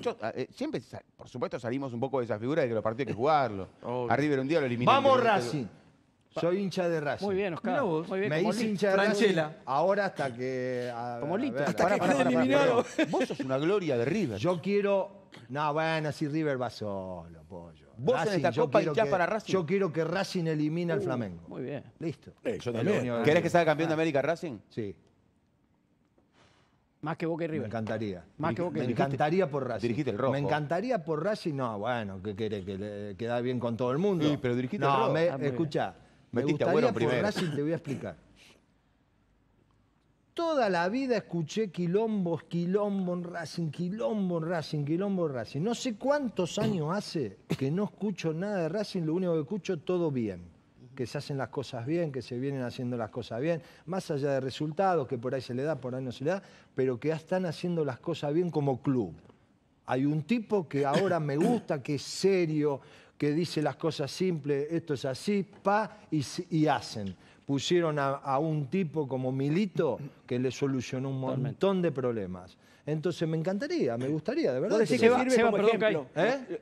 Yo, ah, eh, siempre, por supuesto, salimos un poco de esa figura de que los partidos hay que jugarlo. A River un día lo eliminamos. Vamos, Racing. Soy hincha de Racing. Muy bien, Oscar. Muy bien, me hice hincha de Racing. Ahora hasta que. como listo para, que eliminado. Vos sos una gloria de River. Yo quiero. No, bueno, si River va solo, pollo. Vos en esta copa hinchás para Racing. Yo quiero que Racing elimine al uh, Flamengo. Muy bien. Listo. Eh, yo eh, también. Ah, ¿Querés que salga campeón de ah. América Racing? Sí. Más que Boca y River. Me encantaría. Me encantaría por Racing. el Me encantaría por Racing. No, bueno, que quiere que le queda bien con todo el mundo. pero dirigiste no, Me, ah, escucha. Me gustaría por Racing, te voy a explicar. Toda la vida escuché quilombos, quilombo en Racing, quilombo en Racing, quilombo Racing. No sé cuántos años hace que no escucho nada de Racing, lo único que escucho todo bien que se hacen las cosas bien, que se vienen haciendo las cosas bien, más allá de resultados, que por ahí se le da, por ahí no se le da, pero que están haciendo las cosas bien como club. Hay un tipo que ahora me gusta, que es serio, que dice las cosas simples, esto es así, pa, y, hacen. Pusieron a, un tipo como Milito que le solucionó un montón de problemas. Entonces me encantaría, me gustaría, de verdad. decir ¿eh? que, sirve, como ejemplo,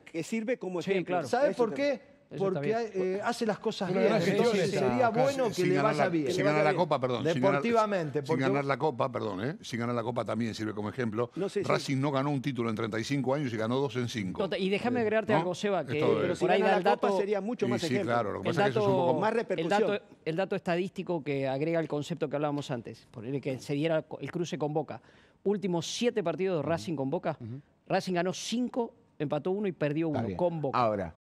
que sirve como ejemplo. ¿Sabes por qué? porque eh, hace las cosas bien. Entonces sería bueno que le vaya bien. Sin ganar la Copa, perdón. Deportivamente. Sin ganar, la Copa, perdón, ¿eh? Sin ganar la Copa también sirve como ejemplo. Racing no ganó un título en 35 años y ganó dos en 5. Y déjame agregarte algo, Seba, que por ahí da el dato... Copa sería mucho más ejemplo. Sí, claro. Lo que el pasa dato, es que eso es un poco... más repercusión. El dato, estadístico que agrega el concepto que hablábamos antes, por el que se diera el cruce con Boca. Últimos siete partidos Racing con Boca. Racing ganó cinco, empató uno y perdió uno con Boca. Ahora...